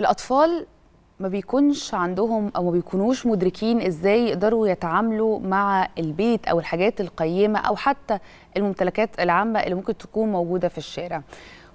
الاطفال ما بيكونش عندهم او ما بيكونوش مدركين ازاي يقدروا يتعاملوا مع البيت او الحاجات القيمه او حتى الممتلكات العامه اللي ممكن تكون موجوده في الشارع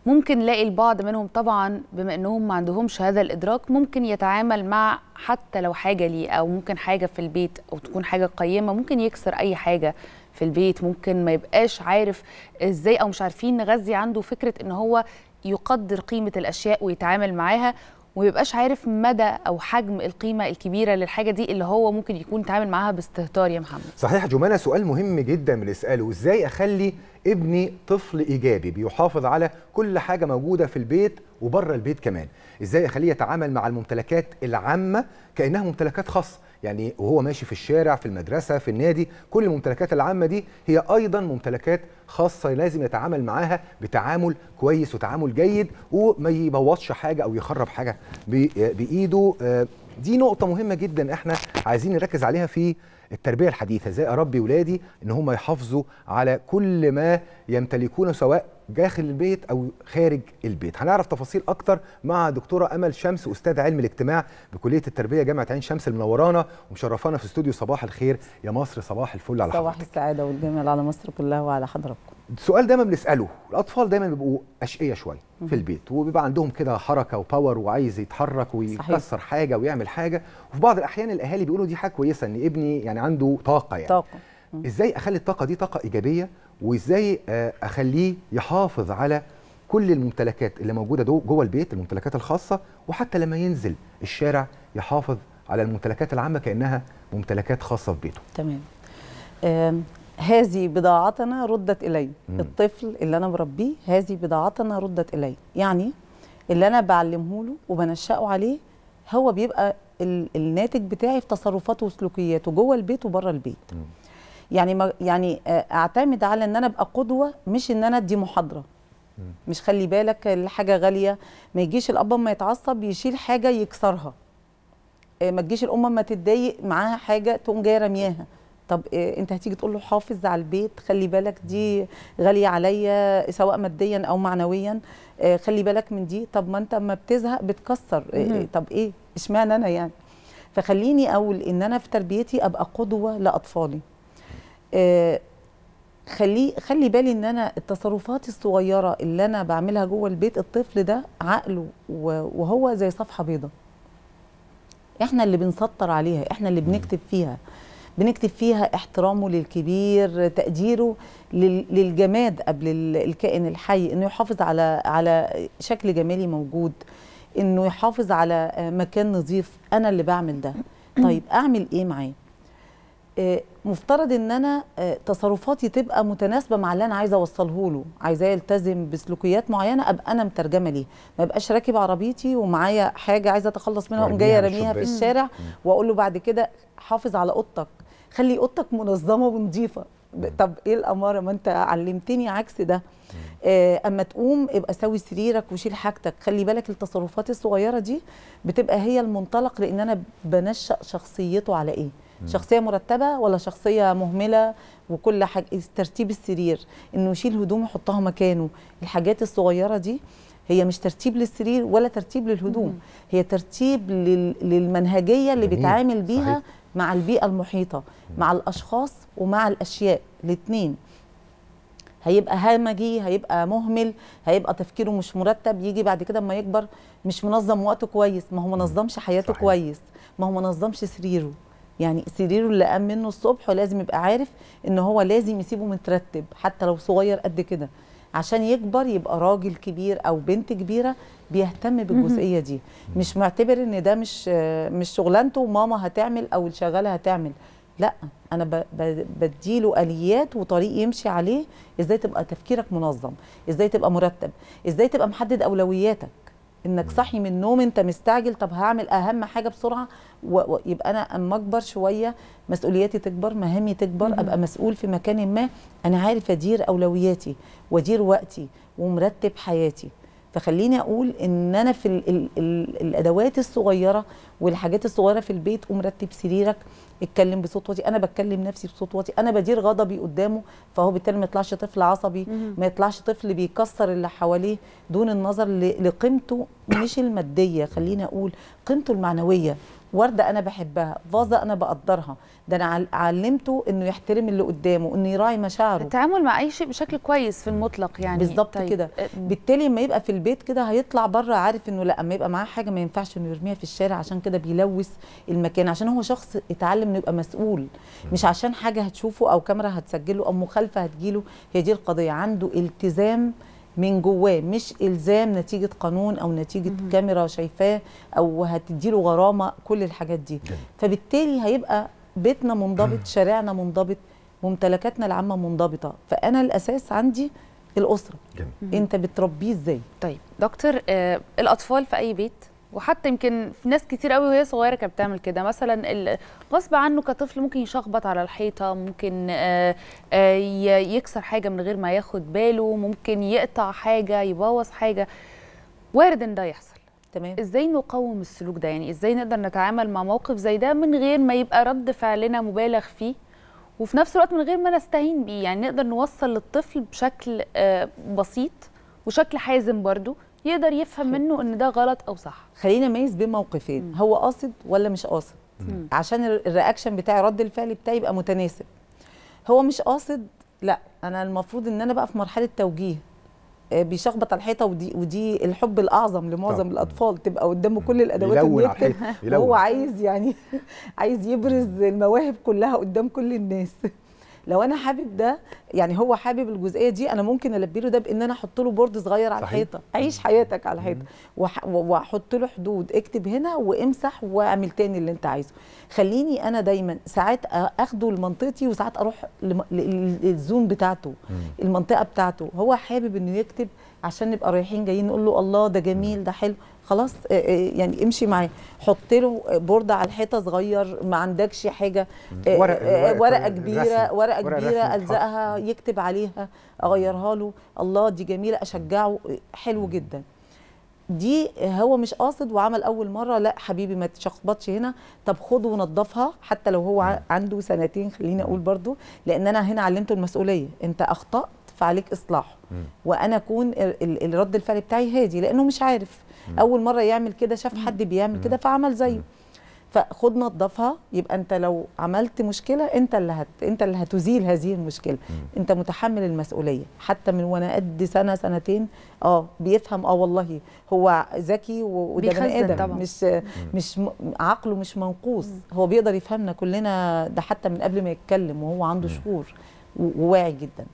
ممكن نلاقي البعض منهم طبعا بما انهم ما عندهمش هذا الادراك ممكن يتعامل مع حتى لو حاجه ليه او ممكن حاجه في البيت او تكون حاجه قيمه ممكن يكسر اي حاجه في البيت ممكن ما يبقاش عارف ازاي او مش عارفين نغذي عنده فكره ان هو يقدر قيمه الاشياء ويتعامل معاها وما عارف مدى او حجم القيمه الكبيره للحاجه دي اللي هو ممكن يكون يتعامل معاها باستهتار يا محمد صحيح جمانه سؤال مهم جدا بنساله ازاي اخلي ابني طفل ايجابي بيحافظ على كل حاجه موجوده في البيت وبره البيت كمان ازاي اخليه يتعامل مع الممتلكات العامه كانها ممتلكات خاصه يعني وهو ماشي في الشارع في المدرسه في النادي كل الممتلكات العامه دي هي ايضا ممتلكات خاصه لازم يتعامل معاها بتعامل كويس وتعامل جيد وما يبوظش حاجه او يخرب حاجه بايده آه، دي نقطه مهمه جدا احنا عايزين نركز عليها في التربيه الحديثه ازاي اربي ولادي ان هم يحافظوا على كل ما يمتلكونه سواء داخل البيت او خارج البيت هنعرف تفاصيل اكتر مع دكتوره امل شمس استاذ علم الاجتماع بكليه التربيه جامعه عين شمس المنورانا ومشرفانا في استوديو صباح الخير يا مصر صباح الفل على صباح السعاده والجمال على مصر كلها وعلى حضراتكم السؤال دايما بنساله الاطفال دايما بيبقوا اشقيه شويه في البيت وبيبقى عندهم كده حركه وباور وعايز يتحرك ويكسر صحيح. حاجه ويعمل حاجه وفي بعض الاحيان الاهالي بيقولوا دي حاجه كويسه ان ابني يعني عنده طاقه يعني طاقه ازاي اخلي الطاقه دي طاقه ايجابيه وازاي آه، اخليه يحافظ على كل الممتلكات اللي موجوده جوه البيت الممتلكات الخاصه وحتى لما ينزل الشارع يحافظ على الممتلكات العامه كانها ممتلكات خاصه في بيته تمام هذه بضاعتنا ردت الي مم. الطفل اللي انا بربيه هذه بضاعتنا ردت الي يعني اللي انا بعلمه له وبنشأه عليه هو بيبقى الناتج بتاعي في تصرفاته وسلوكياته جوه البيت وبره البيت مم. يعني ما يعني آه، اعتمد على ان انا ابقى قدوه مش ان انا ادي محاضره مش خلي بالك الحاجه غاليه ما يجيش الاب ما يتعصب يشيل حاجه يكسرها آه، ما تجيش الام ما تتضايق معاها حاجه تقوم جايه رمياها طب آه، انت هتيجي تقول له حافظ على البيت خلي بالك دي غاليه عليا سواء ماديا او معنويا خلي بالك من دي طب ما انت اما بتزهق بتكسر طب ايه اشمعنى انا يعني فخليني اقول ان انا في تربيتي ابقى قدوه لاطفالي آه، خلي خلي بالي ان انا التصرفات الصغيره اللي انا بعملها جوه البيت الطفل ده عقله وهو زي صفحه بيضه احنا اللي بنسطر عليها احنا اللي بنكتب فيها بنكتب فيها احترامه للكبير تقديره للجماد قبل الكائن الحي انه يحافظ على على شكل جمالي موجود انه يحافظ على مكان نظيف انا اللي بعمل ده طيب اعمل ايه معاه آه، مفترض ان انا آه، تصرفاتي تبقى متناسبه مع اللي انا عايزه اوصله له عايزاه يلتزم بسلوكيات معينه ابقى انا مترجمه ليه ما ابقاش راكب عربيتي ومعايا حاجه عايزه اتخلص منها اقوم جايه راميها في الشارع واقول له بعد كده حافظ على اوضتك خلي اوضتك منظمه ونظيفه طب ايه الاماره ما انت علمتني عكس ده آه، اما تقوم ابقى سوي سريرك وشيل حاجتك خلي بالك التصرفات الصغيره دي بتبقى هي المنطلق لان انا بنشأ شخصيته على ايه شخصيه مرتبه ولا شخصيه مهمله وكل حاجه إيه ترتيب السرير انه يشيل هدوم يحطها مكانه الحاجات الصغيره دي هي مش ترتيب للسرير ولا ترتيب للهدوم مم. هي ترتيب لل... للمنهجيه اللي بيتعامل بيها صحيح. مع البيئه المحيطه مم. مع الاشخاص ومع الاشياء الاثنين هيبقى همجي هيبقى مهمل هيبقى تفكيره مش مرتب يجي بعد كده اما يكبر مش منظم وقته كويس ما هو منظمش حياته صحيح. كويس ما هو منظمش سريره يعني سريره اللي قام منه الصبح ولازم يبقى عارف ان هو لازم يسيبه مترتب حتى لو صغير قد كده عشان يكبر يبقى راجل كبير او بنت كبيره بيهتم بالجزئيه دي مش معتبر ان ده مش مش شغلانته وماما هتعمل او الشغاله هتعمل لا انا بديله اليات وطريق يمشي عليه ازاي تبقى تفكيرك منظم ازاي تبقى مرتب ازاي تبقى محدد اولوياتك انك صاحي من النوم انت مستعجل طب هعمل اهم حاجه بسرعه ويبقى انا اما اكبر شويه مسؤولياتي تكبر مهامي تكبر مم. ابقى مسؤول في مكان ما انا عارف ادير اولوياتي وادير وقتي ومرتب حياتي فخليني اقول ان انا في الـ الـ الـ الادوات الصغيره والحاجات الصغيره في البيت قوم رتب سريرك اتكلم بصوت واطي انا بتكلم نفسي بصوت واطي انا بدير غضبي قدامه فهو بالتالي ما يطلعش طفل عصبي ما يطلعش طفل بيكسر اللي حواليه دون النظر لقيمته مش الماديه خليني اقول قيمته المعنويه ورده انا بحبها فازه انا بقدرها ده انا علمته انه يحترم اللي قدامه انه يراعي مشاعره التعامل مع اي شيء بشكل كويس في المطلق يعني بالظبط طيب. كده بالتالي لما يبقى في البيت كده هيطلع بره عارف انه لا اما يبقى معاه حاجه ما ينفعش انه يرميها في الشارع عشان كده بيلوث المكان عشان هو شخص اتعلم انه يبقى مسؤول مش عشان حاجه هتشوفه او كاميرا هتسجله او مخالفه هتجيله هي دي القضيه عنده التزام من جواه مش الزام نتيجه قانون او نتيجه مم. كاميرا شايفاه او هتديله غرامه كل الحاجات دي جميل. فبالتالي هيبقى بيتنا منضبط شارعنا منضبط ممتلكاتنا العامه منضبطه فانا الاساس عندي الاسره جميل. انت بتربيه ازاي طيب دكتور آه الاطفال في اي بيت وحتى يمكن في ناس كتير قوي وهي صغيره كانت بتعمل كده مثلا غصب عنه كطفل ممكن يشخبط على الحيطه ممكن آه، آه، يكسر حاجه من غير ما ياخد باله ممكن يقطع حاجه يبوظ حاجه وارد ان ده يحصل تمام ازاي نقاوم السلوك ده يعني ازاي نقدر نتعامل مع موقف زي ده من غير ما يبقى رد فعلنا مبالغ فيه وفي نفس الوقت من غير ما نستهين بيه يعني نقدر نوصل للطفل بشكل آه، بسيط وشكل حازم برضو يقدر يفهم منه ان ده غلط او صح خلينا نميز بين موقفين هو قاصد ولا مش قاصد عشان الرياكشن بتاعي رد الفعل بتاعي يبقى متناسب هو مش قاصد لا انا المفروض ان انا بقى في مرحله توجيه آه، بيشخبط على الحيطه ودي ودي الحب الاعظم لمعظم الاطفال تبقى قدامه كل الادوات اللي يكتب وهو عايز يعني عايز يبرز المواهب كلها قدام كل الناس لو انا حابب ده يعني هو حابب الجزئيه دي انا ممكن البي له ده بان انا احط له بورد صغير على الحيطه عيش حياتك على الحيطه واحط له حدود اكتب هنا وامسح واعمل تاني اللي انت عايزه خليني انا دايما ساعات اخده لمنطقتي وساعات اروح للزون بتاعته مم. المنطقه بتاعته هو حابب انه يكتب عشان نبقى رايحين جايين نقول له الله ده جميل ده حلو خلاص آه، آه، يعني امشي معاه حط له بورده على الحيطه صغير ما عندكش حاجه ورق آه، ورقه كبيره ورقه كبيره الزقها يكتب عليها اغيرها له الله دي جميله اشجعه حلو جدا دي هو مش قاصد وعمل اول مره لا حبيبي ما تشخبطش هنا طب خده ونضفها حتى لو هو عنده سنتين خليني اقول برضو لان انا هنا علمته المسؤوليه انت اخطات فعليك اصلاحه وانا اكون الرد الفعل بتاعي هادي لانه مش عارف اول مره يعمل كده شاف حد بيعمل كده فعمل زيه فخد نظفها يبقى انت لو عملت مشكله انت اللي هت... انت اللي هتزيل هذه المشكله مم. انت متحمل المسؤوليه حتى من وانا قد سنه سنتين اه بيفهم اه والله هو ذكي وده بني ادم مش مم. مش عقله مش منقوص مم. هو بيقدر يفهمنا كلنا ده حتى من قبل ما يتكلم وهو عنده شهور وواعي جدا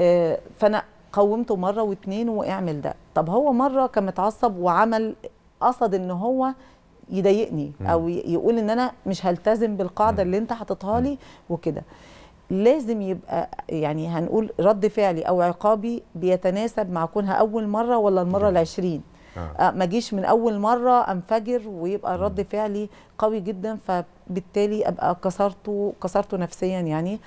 آه فانا قومته مره واتنين واعمل ده طب هو مره كان متعصب وعمل قصد ان هو يضايقني او يقول ان انا مش هلتزم بالقاعده اللي انت حاططها لي وكده لازم يبقى يعني هنقول رد فعلي او عقابي بيتناسب مع كونها اول مره ولا المره العشرين آه. ما جيش من اول مره انفجر ويبقى رد فعلي قوي جدا فبالتالي ابقى كسرته كسرته نفسيا يعني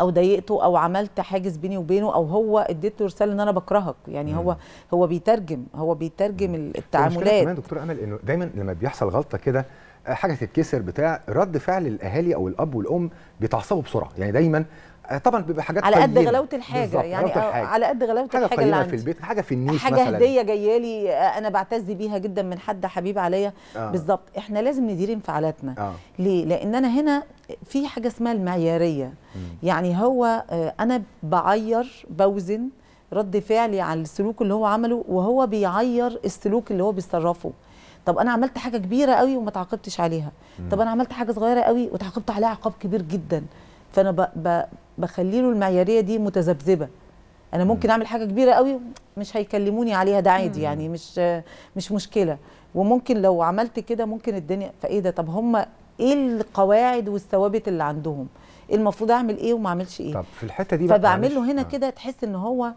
او ضايقته او عملت حاجز بيني وبينه او هو اديته رساله ان انا بكرهك يعني مم. هو هو بيترجم هو بيترجم مم. التعاملات كمان دكتور امل انه دايما لما بيحصل غلطه كده حاجه تتكسر بتاع رد فعل الاهالي او الاب والام بيتعصبوا بسرعه يعني دايما آه، طبعا بيبقى حاجات على قد غلاوه الحاجه يعني الحاجة. على قد غلاوه الحاجه حاجة اللي عندي. في البيت حاجه في النيش حاجه مثلاً. هديه جايه لي آه، انا بعتز بيها جدا من حد حبيب عليا آه. بالظبط احنا لازم ندير انفعالاتنا آه. ليه لان انا هنا في حاجه اسمها المعياريه م. يعني هو آه، انا بعير بوزن رد فعلي على السلوك اللي هو عمله وهو بيعير السلوك اللي هو بيتصرفه طب انا عملت حاجه كبيره قوي وما تعاقبتش عليها طب انا عملت حاجه صغيره قوي وتعاقبت عليها عقاب كبير جدا فانا ب... ب... بخلي له المعياريه دي متذبذبه انا ممكن اعمل حاجه كبيره قوي مش هيكلموني عليها ده عادي يعني مش مش مشكله وممكن لو عملت كده ممكن الدنيا فايه ده طب هم ايه القواعد والثوابت اللي عندهم المفروض اعمل ايه وما اعملش ايه طب في الحته دي فبعمل له هنا آه. كده تحس ان هو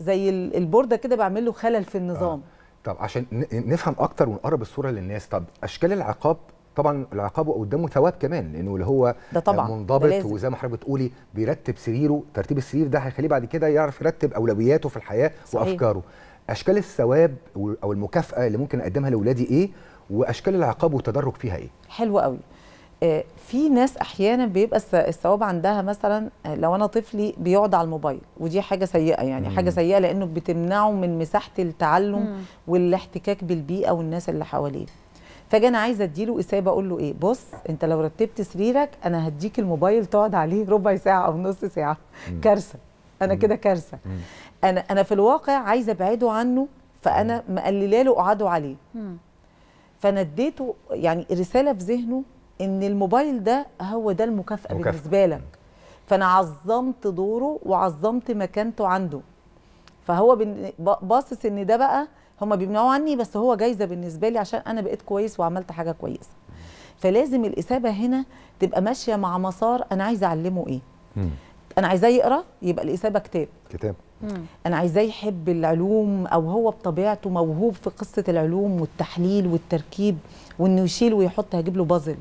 زي البورده كده بعمل له خلل في النظام آه. طب عشان نفهم اكتر ونقرب الصوره للناس طب اشكال العقاب طبعا العقاب قدامه ثواب كمان لانه اللي هو ده طبعا منضبط ده وزي ما حضرتك بتقولي بيرتب سريره ترتيب السرير ده هيخليه بعد كده يعرف يرتب اولوياته في الحياه صحيح. وافكاره اشكال الثواب او المكافاه اللي ممكن اقدمها لاولادي ايه واشكال العقاب والتدرج فيها ايه حلو قوي آه، في ناس احيانا بيبقى الثواب عندها مثلا آه، لو انا طفلي بيقعد على الموبايل ودي حاجه سيئه يعني مم. حاجه سيئه لانه بتمنعه من مساحه التعلم مم. والاحتكاك بالبيئه والناس اللي حواليه فاجي انا عايزه اديله اسابه اقول له ايه بص انت لو رتبت سريرك انا هديك الموبايل تقعد عليه ربع ساعه او نص ساعه كارثه انا كده كارثه انا انا في الواقع عايزه ابعده عنه فانا مقلله له قعده عليه فانا اديته يعني رساله في ذهنه ان الموبايل ده هو ده المكافاه بالنسبه لك فانا عظمت دوره وعظمت مكانته عنده فهو باصص ان ده بقى هم بيمنعوه عني بس هو جايزه بالنسبه لي عشان انا بقيت كويس وعملت حاجه كويسه فلازم الاثابه هنا تبقى ماشيه مع مسار انا عايزه اعلمه ايه مم. انا عايزاه يقرا يبقى الاثابه كتاب كتاب مم. انا عايزاه يحب العلوم او هو بطبيعته موهوب في قصه العلوم والتحليل والتركيب وانه يشيل ويحط هجيب له بازل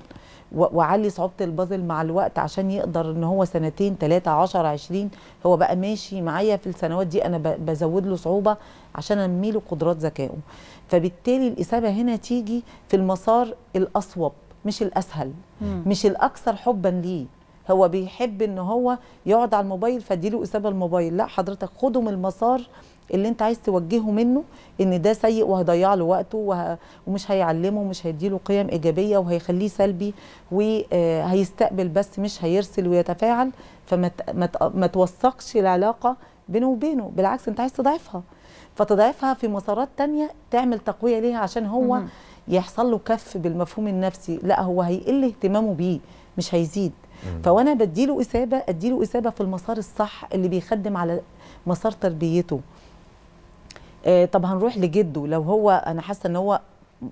وعلي صعوبه البازل مع الوقت عشان يقدر ان هو سنتين 3 10 20 هو بقى ماشي معايا في السنوات دي انا بزود له صعوبه عشان انمي له قدرات ذكائه فبالتالي الاثابه هنا تيجي في المسار الاصوب مش الاسهل مم. مش الاكثر حبا ليه هو بيحب ان هو يقعد على الموبايل فاديله اصابه الموبايل لا حضرتك خده من المسار اللي انت عايز توجهه منه ان ده سيء وهيضيع له وقته وه... ومش هيعلمه ومش هيديله قيم ايجابيه وهيخليه سلبي وهيستقبل آه، بس مش هيرسل ويتفاعل فما ت... ما توثقش العلاقه بينه وبينه بالعكس انت عايز تضعفها فتضعفها في مسارات تانية تعمل تقويه ليها عشان هو يحصل له كف بالمفهوم النفسي لا هو هيقل اهتمامه بيه مش هيزيد فوانا بديله اثابه اديله اثابه في المسار الصح اللي بيخدم على مسار تربيته آه، طب هنروح لجده لو هو انا حاسه ان هو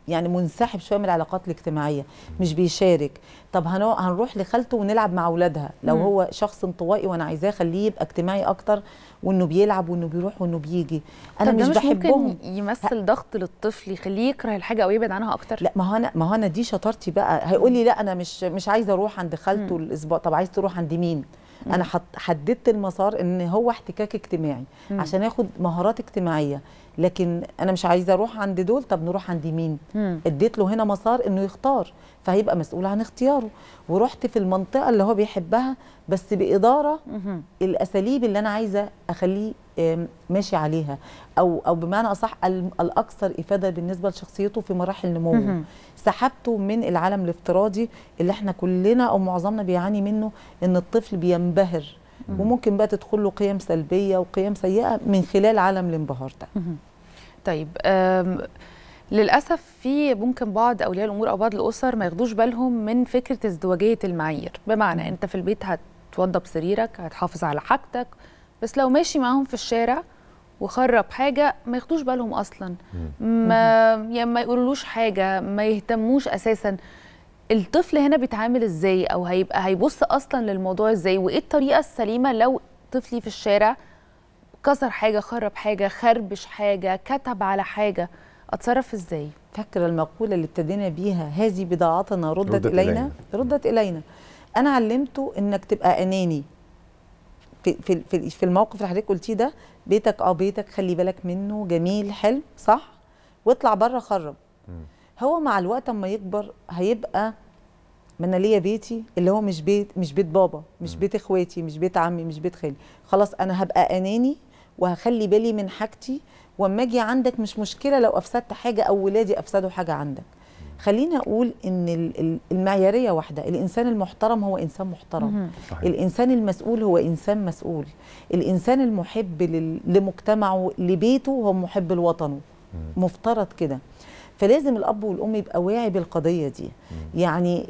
يعني منسحب شويه من العلاقات الاجتماعيه مش بيشارك طب هنروح لخالته ونلعب مع اولادها لو هو شخص انطوائي وانا عايزاه اخليه يبقى اجتماعي اكتر وانه بيلعب وانه بيروح وانه بيجي انا مش, مش بحبهم ممكن يمثل ضغط للطفل يخليه يكره الحاجه او يبعد عنها اكتر لا ما هو انا ما هو انا دي شطارتي بقى هيقول لي لا انا مش مش عايزه اروح عند خالته الاسبوع طب عايز تروح عند مين انا حددت المسار ان هو احتكاك اجتماعي مم. عشان اخد مهارات اجتماعيه لكن انا مش عايزه اروح عند دول طب نروح عند مين مم. اديت له هنا مسار انه يختار فهيبقى مسؤول عن اختياره ورحت في المنطقه اللي هو بيحبها بس باداره مم. الاساليب اللي انا عايزه اخليه ماشي عليها او او بمعنى اصح الاكثر افاده بالنسبه لشخصيته في مراحل نموه سحبته من العالم الافتراضي اللي احنا كلنا او معظمنا بيعاني منه ان الطفل بينبهر وممكن بقى تدخل له قيم سلبيه وقيم سيئه من خلال عالم الانبهار ده طيب للاسف في ممكن بعض اولياء الامور او بعض الاسر ما ياخدوش بالهم من فكره ازدواجيه المعايير بمعنى انت في البيت هتوضب سريرك هتحافظ على حاجتك بس لو ماشي معاهم في الشارع وخرب حاجه ما ياخدوش بالهم اصلا ما يعني ما يقولوش حاجه ما يهتموش اساسا الطفل هنا بيتعامل ازاي او هيبقى هيبص اصلا للموضوع ازاي وايه الطريقه السليمه لو طفلي في الشارع كسر حاجه خرب حاجه خربش حاجه كتب على حاجه اتصرف ازاي فاكر المقوله اللي ابتدينا بيها هذه بضاعتنا ردت, ردت الينا. الينا ردت الينا انا علمته انك تبقى اناني في في في الموقف اللي حضرتك قلتيه ده بيتك اه بيتك خلي بالك منه جميل حلو صح واطلع بره خرب هو مع الوقت اما يكبر هيبقى ما انا ليا بيتي اللي هو مش بيت مش بيت بابا مش بيت اخواتي مش بيت عمي مش بيت خالي خلاص انا هبقى اناني وهخلي بالي من حاجتي واما اجي عندك مش مشكله لو افسدت حاجه او ولادي افسدوا حاجه عندك خليني اقول ان المعياريه واحده الانسان المحترم هو انسان محترم صحيح. الانسان المسؤول هو انسان مسؤول الانسان المحب لمجتمعه لبيته هو محب لوطنه مفترض كده فلازم الاب والام يبقى واعي بالقضيه دي مم. يعني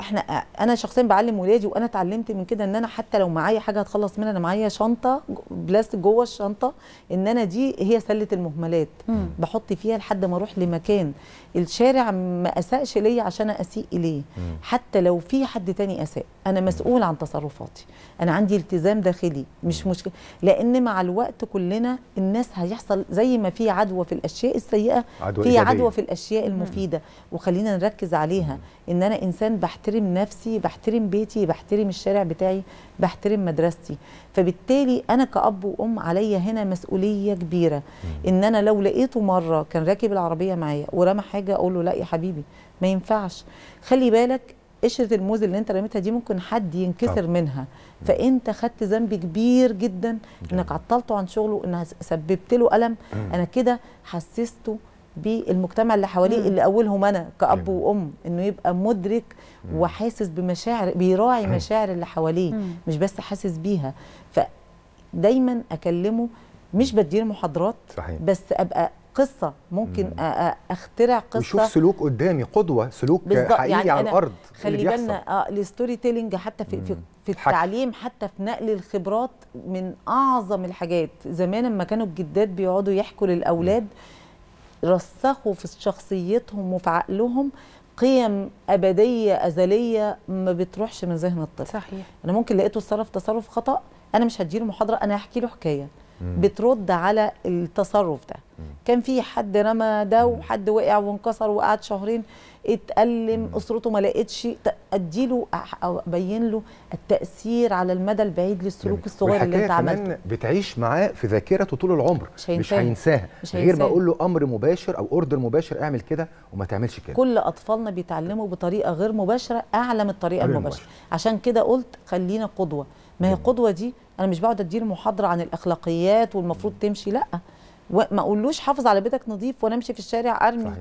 احنا انا شخصيا بعلم ولادي وانا اتعلمت من كده ان انا حتى لو معايا حاجه هتخلص منها انا معايا شنطه بلاستيك جوه الشنطه ان انا دي هي سله المهملات مم. بحط فيها لحد ما اروح لمكان الشارع ما اساءش ليا عشان اسيء اليه حتى لو في حد تاني اساء انا مسؤول عن تصرفاتي انا عندي التزام داخلي مش مشكله لان مع الوقت كلنا الناس هيحصل زي ما في عدوى في الاشياء السيئه عدوى في عدوى في الاشياء المفيده وخلينا نركز عليها ان انا انسان بحترم نفسي بحترم بيتي بحترم الشارع بتاعي بحترم مدرستي فبالتالي انا كاب وام عليا هنا مسؤوليه كبيره ان انا لو لقيته مره كان راكب العربيه معايا ورمى حاجه اقول له لا يا حبيبي ما ينفعش خلي بالك قشره الموز اللي انت رميتها دي ممكن حد ينكسر طب. منها فانت خدت ذنب كبير جدا انك عطلته عن شغله انها سببت له الم انا كده حسسته بالمجتمع اللي حواليه اللي اولهم انا كاب وام انه يبقى مدرك مم. وحاسس بمشاعر بيراعي مم. مشاعر اللي حواليه مش بس حاسس بيها فدايما اكلمه مش بديله محاضرات صحيح. بس ابقى قصه ممكن مم. اخترع قصه وشوف سلوك قدامي قدوه سلوك يعني حقيقي يعني على الارض إيه خلي بالنا آه، الستوري تيلينج حتى في في, في التعليم حتى في نقل الخبرات من اعظم الحاجات زمان لما كانوا الجداد بيقعدوا يحكوا للاولاد مم. رسخوا في شخصيتهم وفي عقلهم قيم أبدية أزلية ما بتروحش من ذهن الطفل صحيح أنا ممكن لقيته اتصرف تصرف خطأ أنا مش هديله محاضرة أنا هحكي له حكاية بترد على التصرف ده كان في حد رمى ده وحد وقع وانكسر وقعد شهرين اتألم اسرته ما لقتش اديله او ابين له التأثير على المدى البعيد للسلوك الصغير اللي انت عملته بتعيش معاه في ذاكرته طول العمر مش, مش هينساها مش غير ما اقول له امر مباشر او اوردر مباشر اعمل كده وما تعملش كده كل اطفالنا بيتعلموا بطريقه غير مباشره اعلى من الطريقه المباشره عشان كده قلت خلينا قدوه ما هي قدوه دي انا مش بقعد اديله محاضره عن الاخلاقيات والمفروض تمشي لا ما اقولوش حافظ على بيتك نظيف وانا امشي في الشارع ارمي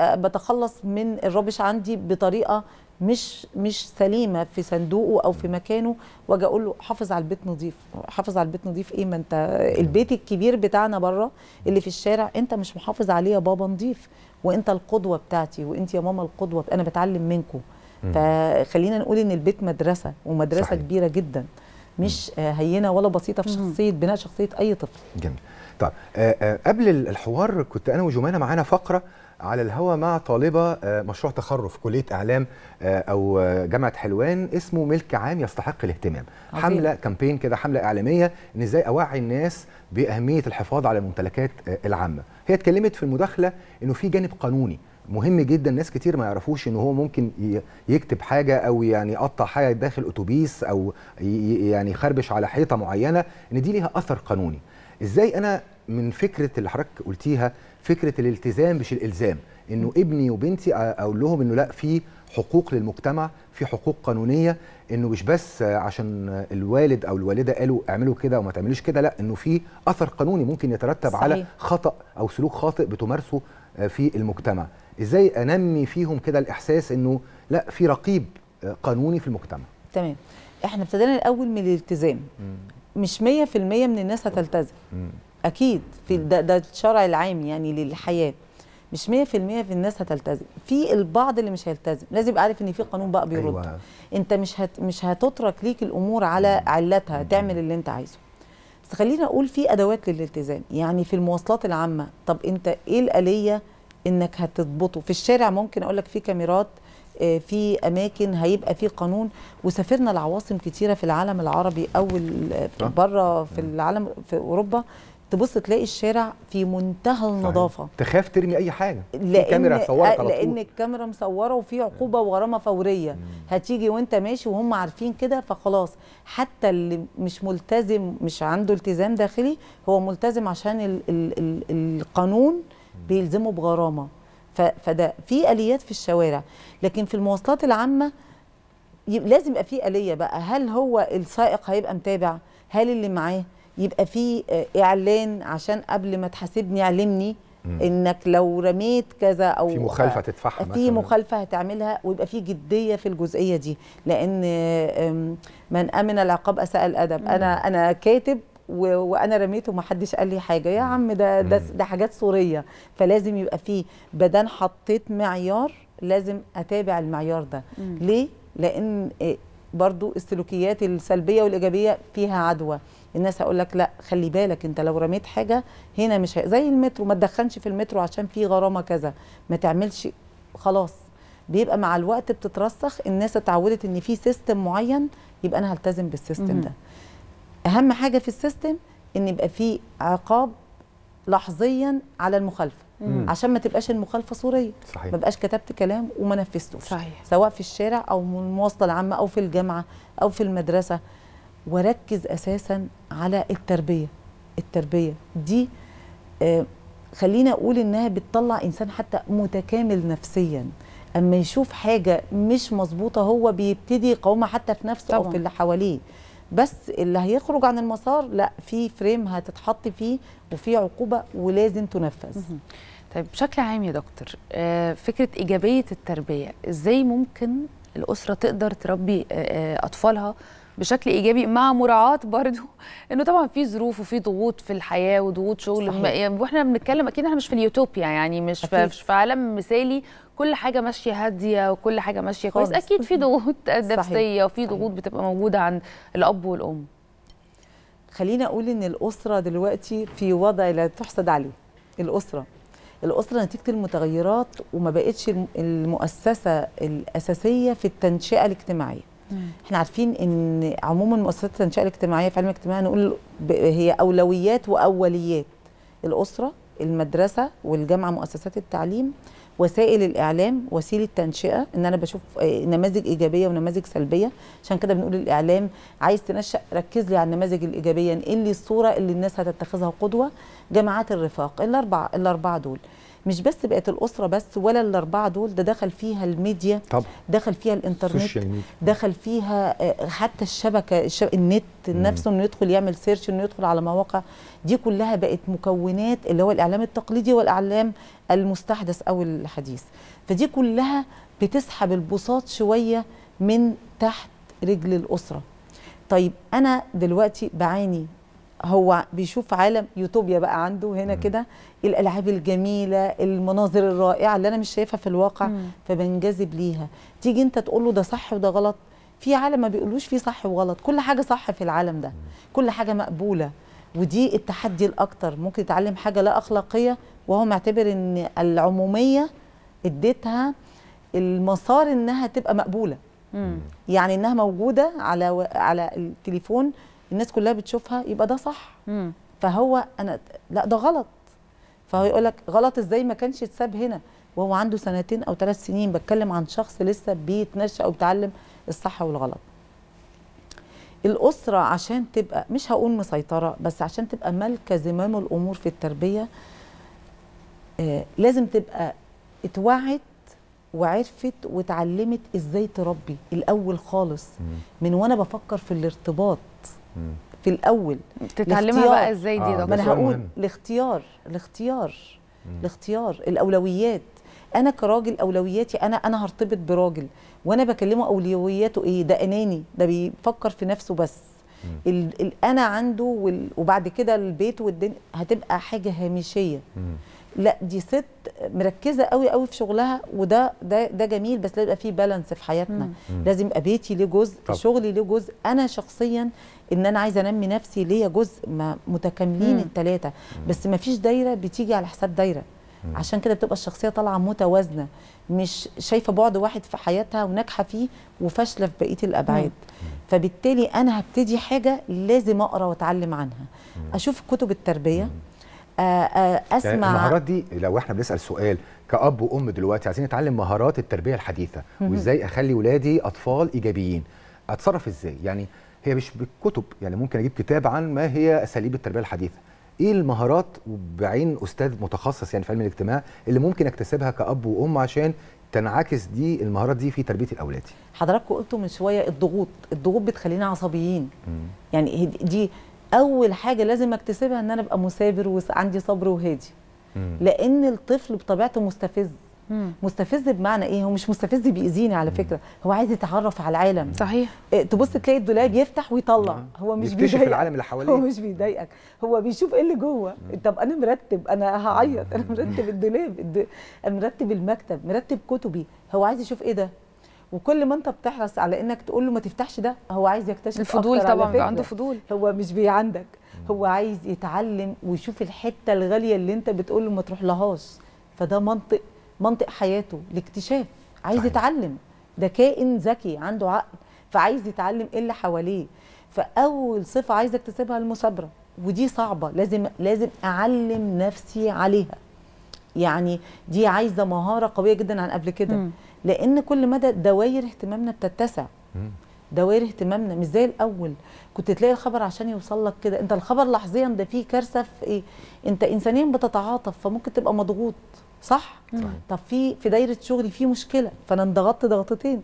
بتخلص من الربش عندي بطريقه مش مش سليمه في صندوقه او في مكانه واجي اقول له حافظ على البيت نظيف حافظ على البيت نظيف ايه ما انت البيت الكبير بتاعنا بره اللي في الشارع انت مش محافظ عليه يا بابا نظيف وانت القدوه بتاعتي وانت يا ماما القدوه انا بتعلم منكم فخلينا نقول ان البيت مدرسه ومدرسه صحيح. كبيره جدا مش هينه ولا بسيطه في شخصيه بناء شخصيه اي طفل جميل طيب آه، آه، قبل الحوار كنت انا وجمانه معانا فقره على الهوا مع طالبة آه، مشروع تخرج كلية إعلام أو جامعة حلوان اسمه ملك عام يستحق الاهتمام عظيم. حملة كامبين كده حملة إعلامية إن إزاي أوعي الناس بأهمية الحفاظ على الممتلكات العامة هي اتكلمت في المداخلة إنه في جانب قانوني مهم جدا ناس كتير ما يعرفوش ان هو ممكن يكتب حاجه او يعني يقطع حاجه داخل اتوبيس او يعني يخربش على حيطه معينه ان دي ليها اثر قانوني ازاي انا من فكره اللي حضرتك قلتيها فكره الالتزام مش الالزام انه ابني وبنتي اقول لهم انه لا في حقوق للمجتمع في حقوق قانونيه انه مش بس عشان الوالد او الوالده قالوا اعملوا كده وما تعملوش كده لا انه في اثر قانوني ممكن يترتب صحيح. على خطا او سلوك خاطئ بتمارسه في المجتمع ازاي انمي فيهم كده الاحساس انه لا في رقيب آه، قانوني في المجتمع تمام احنا ابتدينا الاول من الالتزام مش 100% من الناس هتلتزم اكيد في ده, ده الشرع العام يعني للحياه مش 100% في الناس هتلتزم في البعض اللي مش هيلتزم لازم يبقى عارف ان في قانون بقى بيرد أيوة. انت مش هت مش هتترك ليك الامور على علتها تعمل اللي انت عايزه بس خلينا اقول في ادوات للالتزام يعني في المواصلات العامه طب انت ايه الاليه انك هتضبطه في الشارع ممكن اقول لك في كاميرات آه، في اماكن هيبقى في قانون وسافرنا لعواصم كتيره في العالم العربي او بره في العالم في اوروبا تبص تلاقي الشارع في منتهى النظافه تخاف ترمي اي حاجه لأن الكاميرا هتصورك آه، على لان الكاميرا مصوره وفي عقوبه وغرامه فوريه مم. هتيجي وانت ماشي وهم عارفين كده فخلاص حتى اللي مش ملتزم مش عنده التزام داخلي هو ملتزم عشان الـ الـ الـ القانون بيلزموا بغرامه فده في اليات في الشوارع لكن في المواصلات العامه لازم يبقى في اليه بقى هل هو السائق هيبقى متابع هل اللي معاه يبقى في اعلان عشان قبل ما تحاسبني علمني انك لو رميت كذا او في مخالفه تدفعها في مخالفه هتعملها ويبقى في جديه في الجزئيه دي لان من امن العقاب اساء الادب انا انا كاتب وانا رميته ومحدش قال لي حاجه يا عم ده ده ده حاجات صوريه فلازم يبقى فيه بدان حطيت معيار لازم اتابع المعيار ده مم. ليه لان آه، برضو السلوكيات السلبيه والايجابيه فيها عدوى الناس هقول لك لا خلي بالك انت لو رميت حاجه هنا مش هي. زي المترو ما تدخنش في المترو عشان في غرامه كذا ما تعملش خلاص بيبقى مع الوقت بتترسخ الناس اتعودت ان في سيستم معين يبقى انا هلتزم بالسيستم مم. ده اهم حاجه في السيستم ان يبقى في عقاب لحظيا على المخالفه عشان ما تبقاش المخالفه صوريه صحيح. ما بقاش كتبت كلام وما نفذتوش صحيح. سواء في الشارع او المواصله العامه او في الجامعه او في المدرسه وركز اساسا على التربيه التربيه دي آه خلينا اقول انها بتطلع انسان حتى متكامل نفسيا اما يشوف حاجه مش مظبوطه هو بيبتدي يقاومها حتى في نفسه طبعا. او في اللي حواليه بس اللي هيخرج عن المسار لا في فريم هتتحط فيه وفي عقوبه ولازم تنفذ طيب بشكل عام يا دكتور آه، فكره ايجابيه التربيه ازاي ممكن الاسره تقدر تربي آه، آه، اطفالها بشكل ايجابي مع مراعاه برضه انه طبعا في ظروف وفي ضغوط في الحياه وضغوط شغل صحيح. يعني واحنا بنتكلم اكيد احنا مش في اليوتوبيا يعني مش في عالم مثالي كل حاجه ماشيه هاديه وكل حاجه ماشيه كويس اكيد في ضغوط نفسيه وفي ضغوط بتبقى موجوده عند الاب والام خليني اقول ان الاسره دلوقتي في وضع لا تحسد عليه الاسره الاسره نتيجه المتغيرات وما بقتش المؤسسه الاساسيه في التنشئه الاجتماعيه احنا عارفين ان عموما مؤسسات التنشئه الاجتماعيه في علم الاجتماع نقول هي اولويات واوليات الاسره المدرسه والجامعه مؤسسات التعليم وسائل الاعلام وسيله تنشئه ان انا بشوف آه، نماذج ايجابيه ونماذج سلبيه عشان كده بنقول الاعلام عايز تنشا ركز لي على النماذج الايجابيه انقل لي الصوره اللي الناس هتتخذها قدوه جامعات الرفاق الاربع الاربعه دول مش بس بقت الاسره بس ولا الاربعه دول ده دخل فيها الميديا طبعا. دخل فيها الانترنت دخل فيها آه، حتى الشبكه النت نفسه انه يدخل يعمل سيرش انه يدخل على مواقع دي كلها بقت مكونات اللي هو الاعلام التقليدي والاعلام المستحدث او الحديث فدي كلها بتسحب البساط شويه من تحت رجل الاسره طيب انا دلوقتي بعاني هو بيشوف عالم يوتوبيا بقى عنده هنا كده الالعاب الجميله المناظر الرائعه اللي انا مش شايفها في الواقع مم. فبنجذب ليها تيجي انت تقول له ده صح وده غلط في عالم ما بيقولوش فيه صح وغلط كل حاجه صح في العالم ده كل حاجه مقبوله ودي التحدي الاكتر ممكن تتعلم حاجه لا اخلاقيه وهو معتبر ان العموميه اديتها المسار انها تبقى مقبوله مم. يعني انها موجوده على و... على التليفون الناس كلها بتشوفها يبقى ده صح مم. فهو انا لا ده غلط فهو يقول لك غلط ازاي ما كانش اتساب هنا وهو عنده سنتين او ثلاث سنين بتكلم عن شخص لسه بيتنشا وبيتعلم الصح والغلط الاسره عشان تبقى مش هقول مسيطره بس عشان تبقى مالكه زمام الامور في التربيه آه لازم تبقى اتوعت وعرفت وتعلمت ازاي تربي الاول خالص من وانا بفكر في الارتباط في الاول تتعلمها بقى ازاي دي آه ما انا هقول الاختيار الاختيار الاختيار الاولويات انا كراجل اولوياتي انا انا هرتبط براجل وانا بكلمه اولوياته ايه ده اناني ده بيفكر في نفسه بس الـ الـ انا عنده وبعد كده البيت والدنيا هتبقى حاجه هامشيه لا دي ست مركزه قوي قوي في شغلها وده ده ده جميل بس لازم يبقى فيه بالانس في حياتنا مم. لازم يبقى بيتي ليه جزء طب. شغلي ليه جزء انا شخصيا ان انا عايزه انمي نفسي ليا جزء ما متكاملين الثلاثه بس ما فيش دايره بتيجي على حساب دايره مم. عشان كده بتبقى الشخصيه طالعه متوازنه مش شايفه بعد واحد في حياتها وناجحه فيه وفاشله في بقيه الابعاد مم. فبالتالي انا هبتدي حاجه لازم اقرا واتعلم عنها مم. اشوف كتب التربيه مم. آه، آه، يعني اسمع يعني المهارات دي لو احنا بنسال سؤال كاب وام دلوقتي عايزين نتعلم مهارات التربيه الحديثه وازاي اخلي ولادي اطفال ايجابيين اتصرف ازاي يعني هي مش بالكتب يعني ممكن اجيب كتاب عن ما هي اساليب التربيه الحديثه ايه المهارات بعين استاذ متخصص يعني في علم الاجتماع اللي ممكن اكتسبها كاب وام عشان تنعكس دي المهارات دي في تربيه الاولاد حضراتكم قلتوا من شويه الضغوط الضغوط بتخلينا عصبيين مم. يعني دي اول حاجه لازم اكتسبها ان انا ابقى مثابر وعندي صبر وهادي لان الطفل بطبيعته مستفز مستفز بمعنى ايه هو مش مستفز بيأذيني على فكره هو عايز يتعرف على العالم صحيح آه، تبص تلاقي الدولاب يفتح ويطلع هو مش بيضايقك العالم اللي حواليه هو مش بيضايقك هو بيشوف ايه اللي جوه طب انا مرتب انا هعيط انا مرتب الدولاب مرتب المكتب مرتب كتبي هو عايز يشوف ايه ده وكل ما انت بتحرص على انك تقول له ما تفتحش ده هو عايز يكتشف الفضول طبعا بقى عنده فضول هو مش بي عندك هو عايز يتعلم ويشوف الحته الغاليه اللي انت بتقول له ما تروح لهاش فده منطق منطق حياته الاكتشاف عايز صحيح. يتعلم ده كائن ذكي عنده عقل فعايز يتعلم ايه اللي حواليه فاول صفه عايز اكتسبها المثابره ودي صعبه لازم لازم اعلم نفسي عليها يعني دي عايزه مهاره قويه جدا عن قبل كده لان كل مدى دوائر اهتمامنا بتتسع دوائر اهتمامنا مش زي الاول كنت تلاقي الخبر عشان يوصل لك كده انت الخبر لحظيا ده فيه كارثه في ايه انت انسانيا بتتعاطف فممكن تبقى مضغوط صح صحيح. طب في في دايره شغلي في مشكله فانا انضغطت ضغطتين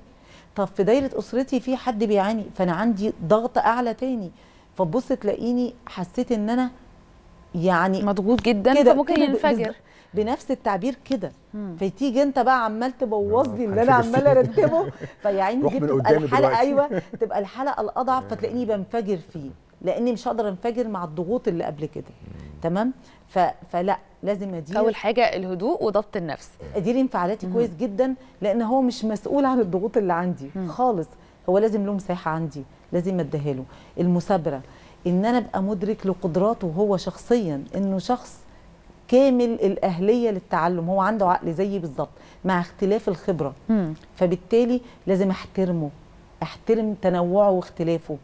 طب في دايره اسرتي في حد بيعاني فانا عندي ضغط اعلى تاني فتبص تلاقيني حسيت ان انا يعني مضغوط جدا كده ممكن ينفجر بنفس التعبير كده فتيجي انت بقى عمال تبوظ لي آه، اللي انا عمال ارتبه فيا عيني دي بتبقى الحلقه ايوه تبقى الحلقه الاضعف فتلاقيني بنفجر فيه لاني مش هقدر انفجر مع الضغوط اللي قبل كده تمام ف... فلا لازم ادير اول حاجه الهدوء وضبط النفس ادير انفعالاتي كويس جدا لان هو مش مسؤول عن الضغوط اللي عندي خالص هو لازم له مساحه عندي لازم اديها له المثابره ان انا ابقى مدرك لقدراته هو شخصيا انه شخص كامل الاهليه للتعلم هو عنده عقل زيي بالظبط مع اختلاف الخبره م. فبالتالي لازم احترمه احترم تنوعه واختلافه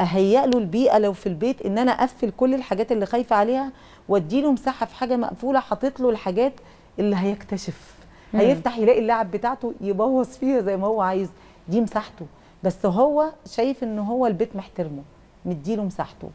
اهيئ له البيئه لو في البيت ان انا اقفل كل الحاجات اللي خايفه عليها وادي له مساحه في حاجه مقفوله حاطط له الحاجات اللي هيكتشف هيفتح يلاقي اللعب بتاعته يبوظ فيها زي ما هو عايز دي مساحته بس هو شايف ان هو البيت محترمه مديله مساحته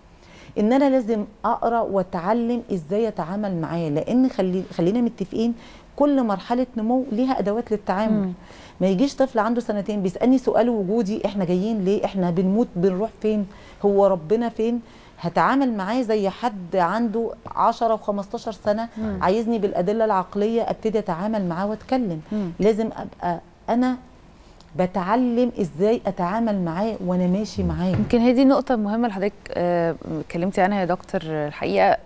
ان انا لازم اقرا واتعلم ازاي اتعامل معاه لان خلي خلينا متفقين كل مرحله نمو ليها ادوات للتعامل مم. ما يجيش طفل عنده سنتين بيسالني سؤال وجودي احنا جايين ليه احنا بنموت بنروح فين هو ربنا فين هتعامل معاه زي حد عنده 10 و15 سنه مم. عايزني بالادله العقليه ابتدي اتعامل معاه واتكلم مم. لازم ابقى انا بتعلم ازاي اتعامل معاه وانا ماشي معاه يمكن هي دي النقطه المهمه اللي حضرتك آه، اتكلمتي عنها يا دكتور الحقيقه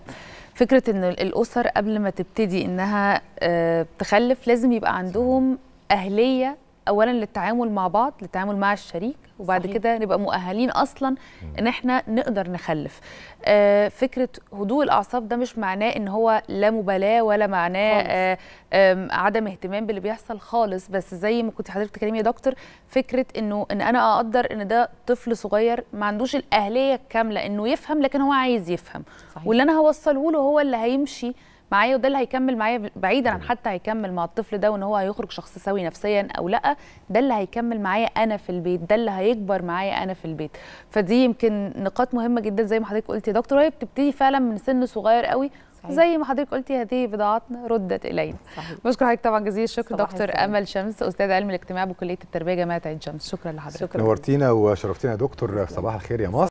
فكره ان الاسر قبل ما تبتدي انها آه، تخلف لازم يبقى عندهم اهليه اولا للتعامل مع بعض للتعامل مع الشريك وبعد صحيح. كده نبقى مؤهلين اصلا ان احنا نقدر نخلف آه فكره هدوء الاعصاب ده مش معناه ان هو لا مبالاه ولا معناه آه آه عدم اهتمام باللي بيحصل خالص بس زي ما كنت حضرتك تكلمي يا دكتور فكره انه ان انا اقدر ان ده طفل صغير ما عندوش الاهليه الكامله انه يفهم لكن هو عايز يفهم صحيح. واللي انا هوصله له هو اللي هيمشي معايا وده اللي هيكمل معايا بعيدا عن حتى هيكمل مع الطفل ده وان هو هيخرج شخص سوي نفسيا او لا ده اللي هيكمل معايا انا في البيت ده اللي هيكبر معايا انا في البيت فدي يمكن نقاط مهمه جدا زي ما حضرتك قلتي يا دكتور وهي بتبتدي فعلا من سن صغير قوي صحيح. زي ما حضرتك قلتي هذه بضاعتنا ردت الينا بشكر حضرتك طبعا جزيل الشكر دكتور السلام. امل شمس استاذ علم الاجتماع بكليه التربيه جامعه عين شمس شكرا لحضرتك نورتينا وشرفتينا يا دكتور صباح الخير يا مصر